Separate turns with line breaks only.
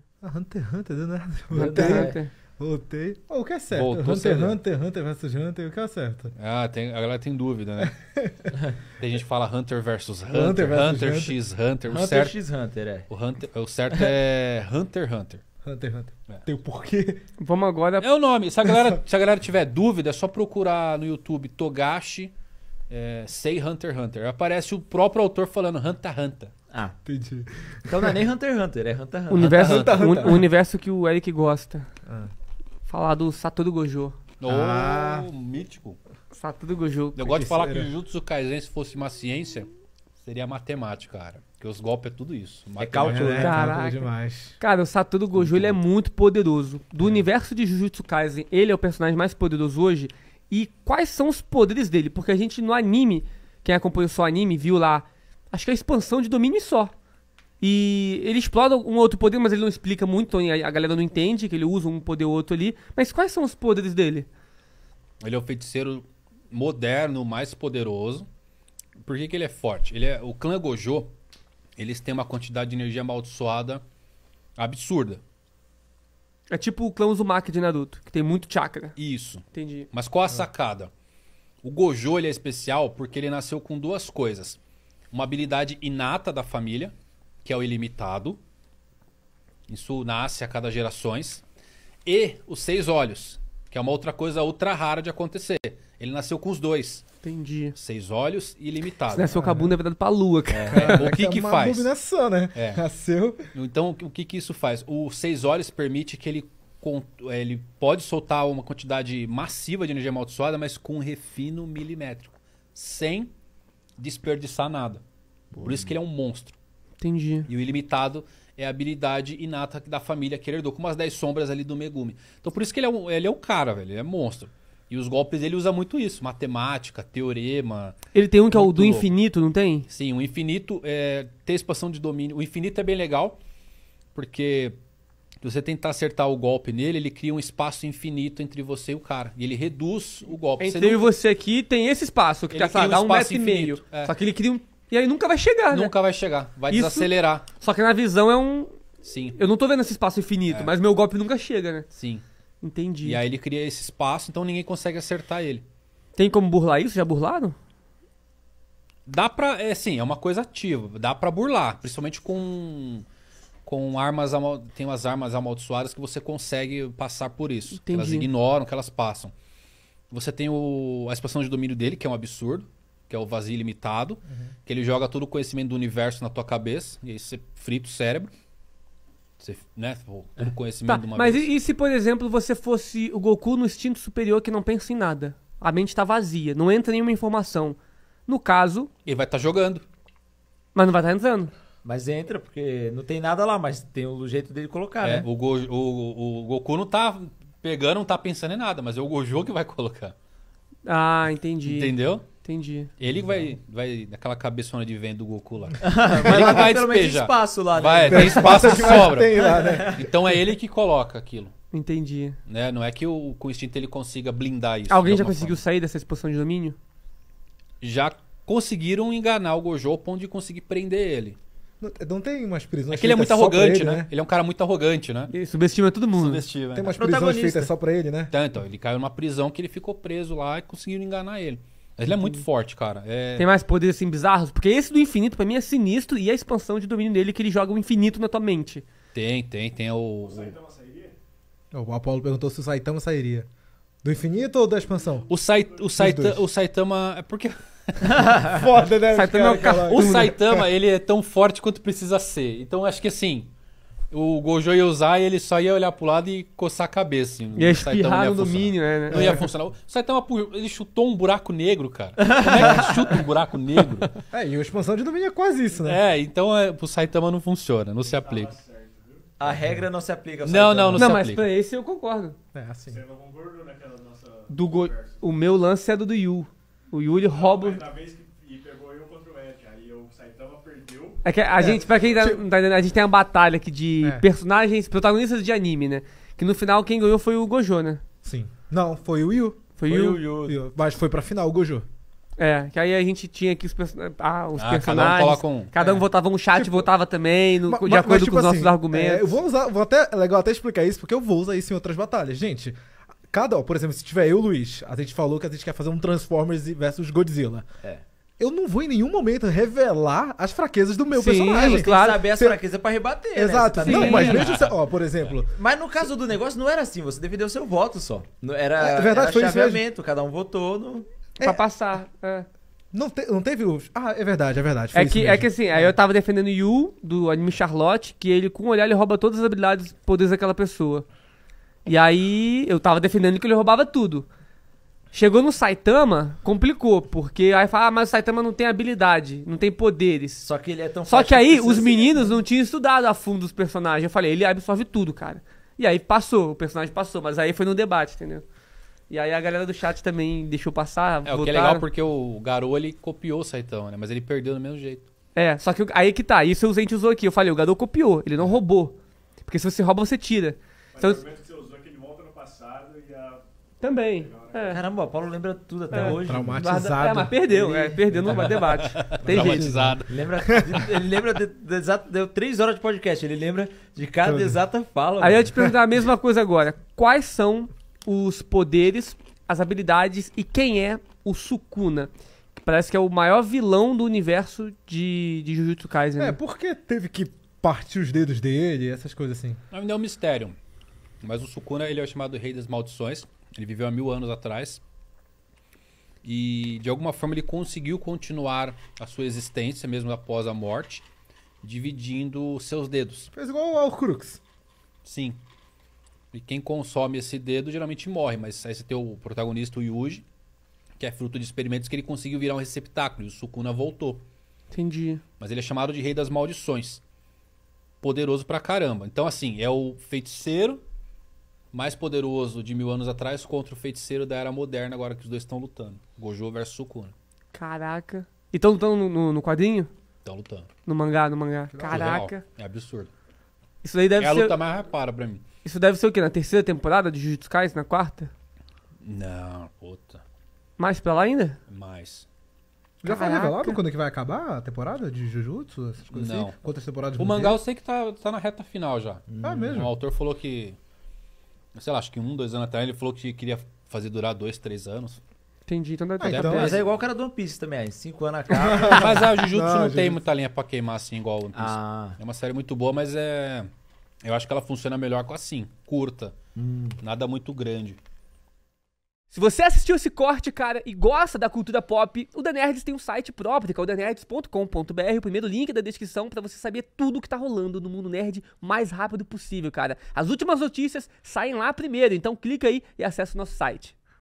Hunter. Ah, Hunter x Hunter, deu né? nada. Hunter x Hunter. Voltei. Oh, o que é certo? Voltou Hunter, x Hunter, Hunter versus Hunter, o que é certo? Ah, tem, a galera tem dúvida, né? tem gente que fala Hunter versus Hunter, Hunter, versus Hunter, Hunter. x Hunter. Hunter o certo, x Hunter, é. O, Hunter, o certo é Hunter Hunter. Hunter Hunter. É. Tem o porquê. Vamos agora... É o nome. Se a galera, se a galera tiver dúvida, é só procurar no YouTube Togashi é, Sei Hunter Hunter. Aparece o próprio autor falando Hunter Hunter. Ah. Entendi. Então não é nem Hunter x Hunter, é Hunter x Hunter. Universo, Hunter, Hunter, Hunter. O,
universo que o Eric gosta. Ah. Falar do Satoru Gojo. Oh, ah.
mítico. Satoru Gojo.
Eu gosto de falar que
Jutsu Kaisen, se fosse uma ciência, seria matemática, cara. Porque os golpes é tudo isso. É cálculo, né? é, Caraca. demais.
Cara, o Satoru Gojo, ele é muito poderoso. Do é. universo de Jujutsu Kaisen, ele é o personagem mais poderoso hoje. E quais são os poderes dele? Porque a gente no anime, quem acompanhou só anime, viu lá acho que é a expansão de domínio só. E ele explora um outro poder, mas ele não explica muito, então a galera não entende que ele usa um poder ou outro ali. Mas quais são os poderes dele?
Ele é o feiticeiro moderno, mais poderoso. Por que, que ele é forte? Ele é o clã Gojo, eles têm uma quantidade de energia amaldiçoada absurda. É tipo o clã Uzumaki de Naruto, que tem muito chakra. Isso. Entendi. Mas qual a sacada? O Gojo ele é especial porque ele nasceu com duas coisas uma habilidade inata da família, que é o ilimitado. Isso nasce a cada gerações. E os seis olhos, que é uma outra coisa ultra rara de acontecer. Ele nasceu com os dois. Entendi. Seis olhos e ilimitado. Se nasceu com a bunda,
é verdade, pra lua, cara. É, o que é que que, É uma faz? combinação, né? É.
Nasceu... Então, o que que isso faz? O seis olhos permite que ele, ele pode soltar uma quantidade massiva de energia amaldiçoada, mas com um refino milimétrico. Sem desperdiçar nada. Por isso que ele é um monstro. Entendi. E o ilimitado é a habilidade inata da família que ele herdou, com umas 10 sombras ali do Megumi. Então por isso que ele é um, ele é um cara, velho, ele é monstro. E os golpes ele usa muito isso, matemática, teorema. Ele tem um que é o do louco. infinito, não tem? Sim, o infinito é, tem expansão de domínio. O infinito é bem legal, porque de você tentar acertar o golpe nele, ele cria um espaço infinito entre você e o cara. E ele reduz o golpe. Entre você não... e você aqui tem esse espaço, que ele tá, um, um metro infinito, e meio. É. Só que ele cria
um... E aí nunca vai chegar, né? Nunca vai chegar. Vai Isso... desacelerar. Só que na visão é um... Sim. Eu não tô vendo esse espaço infinito, é. mas meu golpe nunca chega, né? Sim. Entendi. E aí ele cria esse espaço, então
ninguém consegue acertar ele. Tem como burlar isso? Já burlaram? Dá pra. É, sim, é uma coisa ativa. Dá pra burlar. Principalmente com com armas tem umas armas amaldiçoadas que você consegue passar por isso. Elas ignoram que elas passam. Você tem o, a expansão de domínio dele, que é um absurdo, que é o vazio ilimitado, uhum. que ele joga todo o conhecimento do universo na tua cabeça, e aí você frita o cérebro. Você, né? Tipo, todo o é. conhecimento tá, de uma mas vez.
Mas e se, por exemplo, você fosse o Goku no instinto superior que não pensa em nada? A mente está vazia, não entra nenhuma informação. No caso. Ele vai estar tá jogando. Mas não vai estar tá entrando.
Mas entra, porque não tem nada lá, mas tem o jeito dele colocar, é, né? O, o, o, Goku não tá pegando, não tá pensando em nada, mas é o Gojo que vai colocar. Ah, entendi. Entendeu? Entendi. Ele vai, vai naquela cabeçona de vento do Goku lá. mas ele lá vai tem espaço lá, né? Vai, tem espaço que sobra. Lá, né? Então é ele que coloca aquilo.
Entendi.
Né? Não é que o, com o instinto ele consiga blindar isso. Alguém já conseguiu forma.
sair dessa exposição de domínio?
Já conseguiram enganar o Gojo ao ponto de conseguir prender ele. Não tem umas prisões. É que ele é muito arrogante, ele, né? né? Ele é um cara muito arrogante, né? E subestima todo mundo. Subestima. Tem umas é prisões feitas só pra ele, né? Então, então, ele caiu numa prisão que ele ficou preso lá e conseguiram enganar ele. Mas ele é muito forte, cara. É... Tem mais
poderes assim bizarros? Porque esse do infinito, pra mim, é sinistro e a expansão de domínio dele que ele joga o infinito na tua mente.
Tem, tem, tem o. O Saitama sairia? O Apolo perguntou se o Saitama sairia. Do infinito ou da expansão? O, Sai... o, Saita... o Saitama. É porque. Foda, né? Saitama é o, cara, o Saitama, ele é tão forte quanto precisa ser. Então, acho que assim, o Gojo ia usar e ele só ia olhar pro lado e coçar a cabeça. Assim. Ia espirrar no domínio, né? Não ia é. funcionar. O Saitama, ele chutou um buraco negro, cara. Como é que ele chuta um buraco negro? É, e a expansão de domínio é quase isso, né? É, então é, pro Saitama não funciona, não se aplica. A
regra não se aplica. Não, não, não, não se aplica. Não, mas pra esse eu concordo. É, assim. Você não concordou naquela nossa... Do go... O meu lance é do do Yu. O Yuri rouba. Na vez que pegou eu contra o Ed,
aí o Saitama perdeu. É que a é. gente, pra quem tá, tipo-
não tá entendendo, a gente tem uma batalha aqui de é. personagens, protagonistas de anime, né? Que no final quem ganhou foi o Gojo, né?
Sim. Não, foi o Yu. Foi, foi o Yu. Yu. Mas foi pra final o Gojo.
É, que aí a gente tinha aqui os, person ah, os ah, personagens. Cada um, um... cada um é. votava um chat, tipo, votava também, no, mas, de acordo mas, tipo com os assim, nossos argumentos. É, eu vou
usar, vou até, é legal até explicar isso, porque eu vou usar isso em outras batalhas. Gente, Cada, ó, por exemplo, se tiver eu, Luiz, a gente falou que a gente quer fazer um Transformers versus Godzilla. É eu não vou em nenhum momento revelar as fraquezas do meu Sim, personagem. Sim,
claro. saber as Cê... fraquezas para rebater, né? Exato. Né? Tá não, mas mesmo mesmo... Ó, por exemplo... Mas no caso do negócio não era assim, você defendeu seu voto só. Era, é, é verdade, era foi chaveamento, cada um votou no... É. Pra passar, é.
Não, te, não teve o. Ah, é verdade, é verdade. É que, é que
assim, aí eu tava defendendo Yu, do anime Charlotte, que ele, com um olhar, ele rouba todas as habilidades e poderes daquela pessoa. E aí eu tava defendendo que ele roubava tudo. Chegou no Saitama, complicou, porque aí fala, ah, mas o Saitama não tem habilidade, não tem poderes. Só que ele é tão Só que aí que os meninos né? não tinham estudado a fundo os personagens. Eu falei, ele absorve tudo, cara. E aí passou, o personagem passou, mas aí foi no debate, entendeu? E aí a
galera do chat também deixou passar. É, votaram. o que é legal porque o Garou ele copiou o Saitama, né? Mas ele perdeu do mesmo jeito.
É, só que aí que tá, isso o Zente usou aqui. Eu falei, o Garou copiou, ele não roubou. Porque se você rouba, você tira. Mas então, também. É. Caramba, o Paulo lembra tudo até é. hoje. Traumatizado. É, mas perdeu, é, perdeu no debate. Tem Traumatizado. Lembra, ele lembra de, de exato, deu três horas de podcast, ele lembra de cada tudo. exata fala. Aí mano. eu te perguntar a mesma coisa agora. Quais são os poderes, as habilidades e quem é o Sukuna? Parece que é o maior vilão do universo
de, de Jujutsu Kaisen. É, porque né? por que teve que partir os dedos dele, essas coisas assim? Ainda é um mistério. Mas o Sukuna, ele é o chamado Rei das Maldições. Ele viveu há mil anos atrás. E de alguma forma ele conseguiu continuar a sua existência mesmo após a morte, dividindo seus dedos. Fez igual ao Crux. Sim. E quem consome esse dedo geralmente morre, mas aí você tem o protagonista, o Yuji, que é fruto de experimentos que ele conseguiu virar um receptáculo e o Sukuna voltou. Entendi. Mas ele é chamado de Rei das Maldições. Poderoso pra caramba. Então, assim, é o feiticeiro mais poderoso de mil anos atrás contra o feiticeiro da era moderna, agora que os dois estão lutando. Gojo versus Sukuna.
Caraca. E estão lutando no, no, no quadrinho? Estão lutando. No mangá, no mangá. Caraca. É absurdo. Isso daí deve é ser. É a luta mais
rapara pra mim.
Isso deve ser o quê? Na terceira temporada de Jujutsu Kaisen? Na quarta?
Não, puta.
Mais pra lá ainda?
Mais. Já foi revelado quando é que vai
acabar a temporada de Jujutsu? Essas coisas assim? Não. Assim? Quantas temporadas O mangá eu
sei que tá, tá na reta final já. Ah, hum. mesmo? O autor falou que sei lá, acho que um, dois anos atrás, ele falou que queria fazer durar dois, três anos. Entendi, então dá tempo. Ah, então, mas é
igual o cara do One Piece também, aí. cinco anos a cara. mas a ah, Jujutsu não, não tem muita
linha pra queimar assim, igual o One Piece. Ah. É uma série muito boa, mas é. Eu acho que ela funciona melhor com assim, curta. Hum. Nada muito grande. Se você assistiu esse corte, cara, e gosta da cultura pop, o The Nerds tem um site próprio, que é o thenerds.com.br,
o primeiro link da descrição para você saber tudo o que tá rolando no mundo nerd mais rápido possível, cara. As últimas notícias saem lá primeiro, então clica aí e acessa o nosso site.